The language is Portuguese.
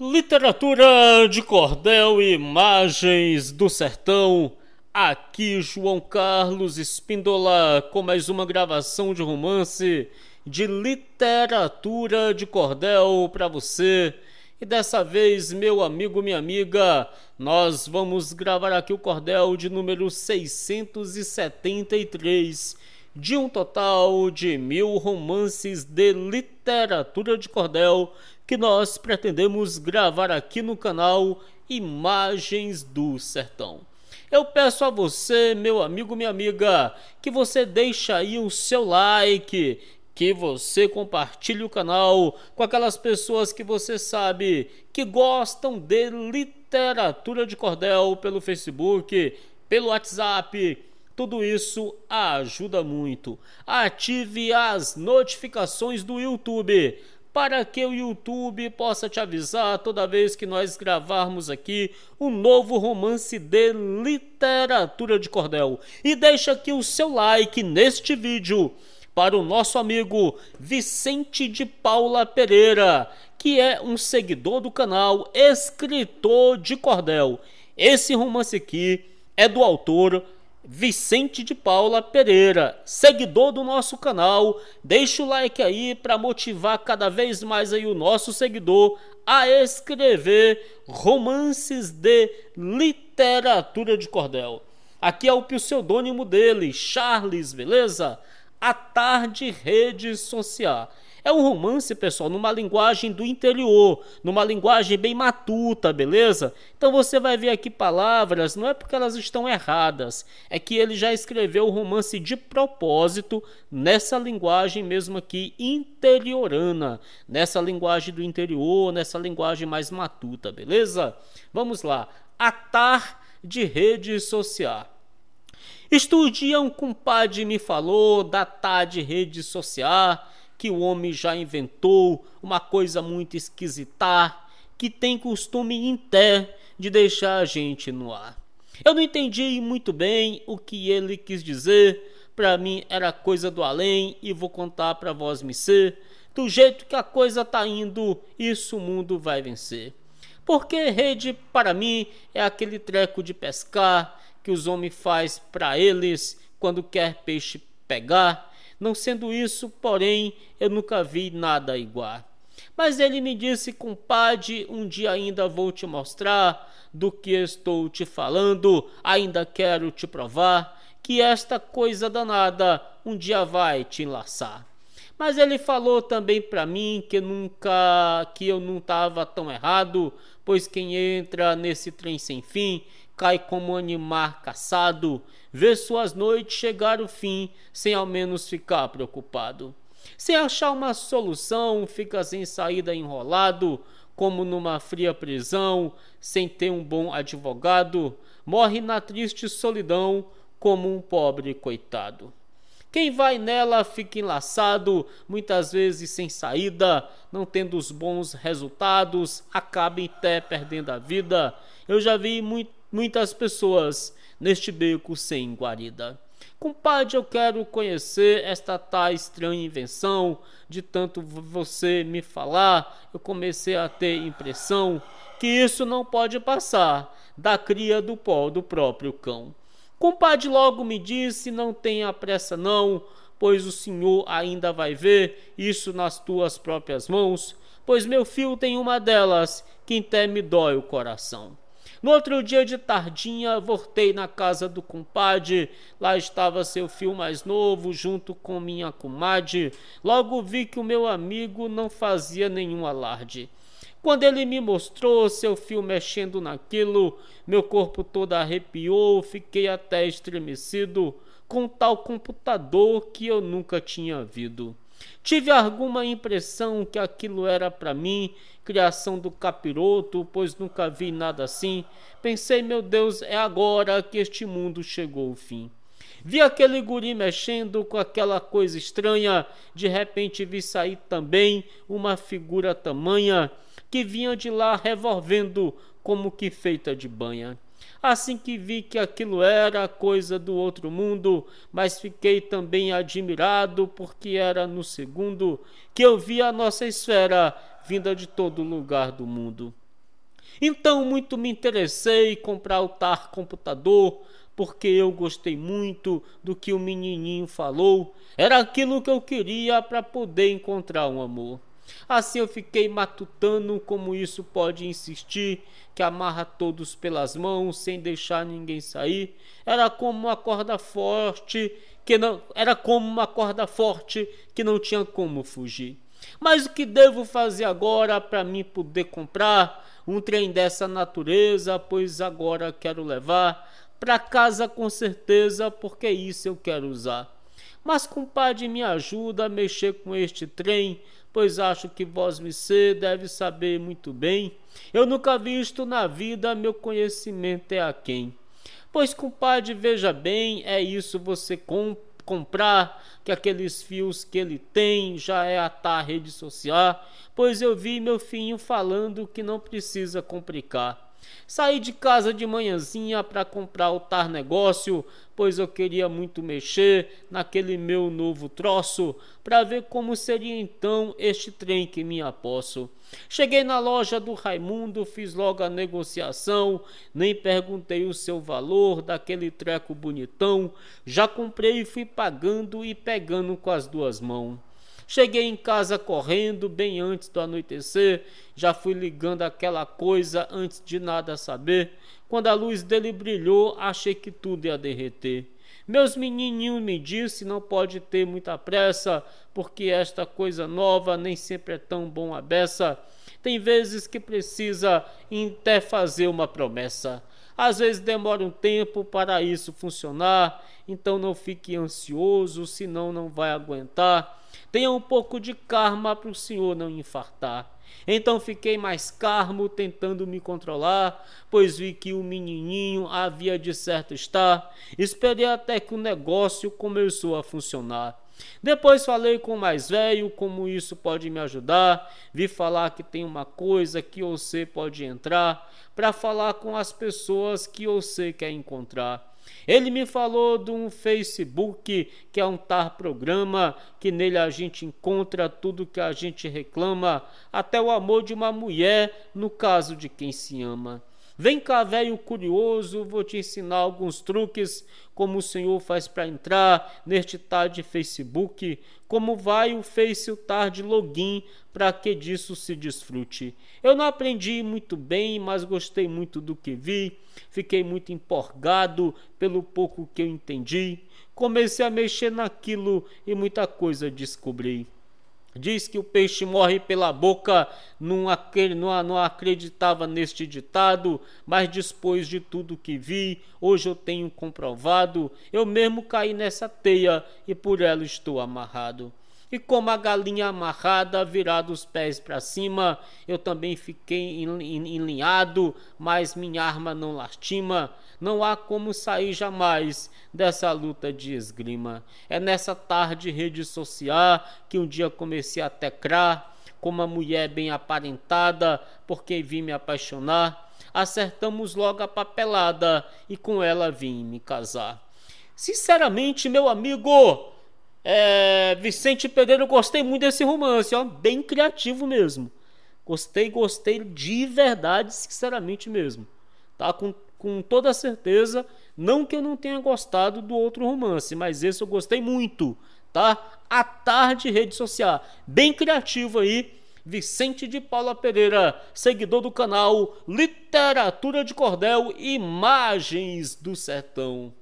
Literatura de cordel e imagens do sertão. Aqui João Carlos Espíndola com mais uma gravação de romance de literatura de cordel para você. E dessa vez, meu amigo, minha amiga, nós vamos gravar aqui o cordel de número 673, de um total de mil romances de literatura de cordel que nós pretendemos gravar aqui no canal Imagens do Sertão. Eu peço a você, meu amigo, minha amiga, que você deixe aí o seu like, que você compartilhe o canal com aquelas pessoas que você sabe que gostam de literatura de cordel pelo Facebook, pelo WhatsApp. Tudo isso ajuda muito. Ative as notificações do YouTube para que o YouTube possa te avisar toda vez que nós gravarmos aqui um novo romance de literatura de cordel. E deixa aqui o seu like neste vídeo para o nosso amigo Vicente de Paula Pereira, que é um seguidor do canal, escritor de cordel. Esse romance aqui é do autor Vicente de Paula Pereira, seguidor do nosso canal. Deixa o like aí para motivar cada vez mais aí o nosso seguidor a escrever romances de literatura de cordel. Aqui é o pseudônimo dele, Charles, beleza? A Tarde Rede Social. É um romance, pessoal, numa linguagem do interior, numa linguagem bem matuta, beleza? Então você vai ver aqui palavras, não é porque elas estão erradas, é que ele já escreveu o romance de propósito nessa linguagem mesmo aqui interiorana, nessa linguagem do interior, nessa linguagem mais matuta, beleza? Vamos lá. Atar de rede social. Estudia um compadre me falou da tá de rede social que o homem já inventou, uma coisa muito esquisita, que tem costume inter de deixar a gente no ar. Eu não entendi muito bem o que ele quis dizer, para mim era coisa do além e vou contar para vós me ser, do jeito que a coisa tá indo, isso o mundo vai vencer. Porque rede para mim é aquele treco de pescar que os homens faz para eles quando quer peixe pegar não sendo isso, porém, eu nunca vi nada igual. Mas ele me disse, compadre, um dia ainda vou te mostrar do que estou te falando, ainda quero te provar que esta coisa danada um dia vai te enlaçar. Mas ele falou também para mim que nunca que eu não estava tão errado, pois quem entra nesse trem sem fim cai como animar caçado, vê suas noites chegar o fim sem ao menos ficar preocupado. Sem achar uma solução, fica sem saída enrolado, como numa fria prisão, sem ter um bom advogado, morre na triste solidão, como um pobre coitado. Quem vai nela fica enlaçado, muitas vezes sem saída, não tendo os bons resultados, acaba até perdendo a vida. Eu já vi muito muitas pessoas neste beco sem guarida. Compadre, eu quero conhecer esta tal estranha invenção. De tanto você me falar, eu comecei a ter impressão que isso não pode passar da cria do pó do próprio cão. Compadre logo me disse: não tenha pressa, não, pois o senhor ainda vai ver isso nas tuas próprias mãos. Pois meu filho tem uma delas que até me dói o coração. No outro dia de tardinha, voltei na casa do compadre. Lá estava seu filho mais novo, junto com minha comadre. Logo vi que o meu amigo não fazia nenhum alarde. Quando ele me mostrou seu fio mexendo naquilo, meu corpo todo arrepiou, fiquei até estremecido com tal computador que eu nunca tinha visto. Tive alguma impressão que aquilo era para mim, criação do capiroto, pois nunca vi nada assim. Pensei, meu Deus, é agora que este mundo chegou ao fim. Vi aquele guri mexendo com aquela coisa estranha, de repente vi sair também uma figura tamanha que vinha de lá revolvendo como que feita de banha. Assim que vi que aquilo era coisa do outro mundo, mas fiquei também admirado porque era no segundo que eu vi a nossa esfera vinda de todo lugar do mundo. Então muito me interessei em comprar o tar computador, porque eu gostei muito do que o menininho falou. Era aquilo que eu queria para poder encontrar um amor. Assim eu fiquei matutando como isso pode insistir, que amarra todos pelas mãos sem deixar ninguém sair. Era como uma corda forte que não era como uma corda forte que não tinha como fugir. Mas o que devo fazer agora para mim poder comprar um trem dessa natureza, pois agora quero levar para casa com certeza, porque isso eu quero usar. Mas, compadre, me ajuda a mexer com este trem, pois acho que vós me ser deve saber muito bem. Eu nunca vi isto na vida, meu conhecimento é a quem. Pois, compadre, veja bem, é isso você compra comprar, que aqueles fios que ele tem já é atar tá rede social, pois eu vi meu filho falando que não precisa complicar. Saí de casa de manhãzinha para comprar o tar negócio, pois eu queria muito mexer naquele meu novo troço, para ver como seria então este trem que me aposto. Cheguei na loja do Raimundo, fiz logo a negociação, nem perguntei o seu valor daquele treco bonitão, já comprei e fui pagando e pegando com as duas mãos. Cheguei em casa correndo, bem antes do anoitecer, já fui ligando aquela coisa antes de nada saber. Quando a luz dele brilhou, achei que tudo ia derreter. Meus menininhos me disse não pode ter muita pressa, porque esta coisa nova nem sempre é tão bom a beça. Tem vezes que precisa até fazer uma promessa. Às vezes demora um tempo para isso funcionar, então não fique ansioso, senão não vai aguentar. Tenha um pouco de karma para o senhor não infartar. Então fiquei mais calmo, tentando me controlar, pois vi que o menininho havia de certo estar. Esperei até que o negócio começou a funcionar. Depois falei com o mais velho como isso pode me ajudar. Vi falar que tem uma coisa que você pode entrar para falar com as pessoas que você quer encontrar. Ele me falou de um Facebook que é um tar programa que nele a gente encontra tudo que a gente reclama, até o amor de uma mulher no caso de quem se ama. Vem cá, velho curioso, vou te ensinar alguns truques como o senhor faz para entrar neste tarde Facebook, como vai o Face o login para que disso se desfrute. Eu não aprendi muito bem, mas gostei muito do que vi. Fiquei muito empolgado pelo pouco que eu entendi. Comecei a mexer naquilo e muita coisa descobri. Diz que o peixe morre pela boca, não, acre, não, acreditava neste ditado, mas depois de tudo que vi, hoje eu tenho comprovado, eu mesmo caí nessa teia e por ela estou amarrado e como a galinha amarrada, virado os pés para cima. Eu também fiquei enlinhado, mas minha arma não lastima. Não há como sair jamais dessa luta de esgrima. É nessa tarde rede social que um dia comecei a tecrar com uma mulher bem aparentada, por quem vim me apaixonar. Acertamos logo a papelada e com ela vim me casar. Sinceramente, meu amigo, é, Vicente eu gostei muito desse romance, ó, bem criativo mesmo. Gostei, gostei de verdade, sinceramente mesmo. Tá com, com toda certeza, não que eu não tenha gostado do outro romance, mas esse eu gostei muito, tá? À tarde rede social, bem criativo aí. Vicente de Paula Pereira, seguidor do canal Literatura de Cordel Imagens do Sertão.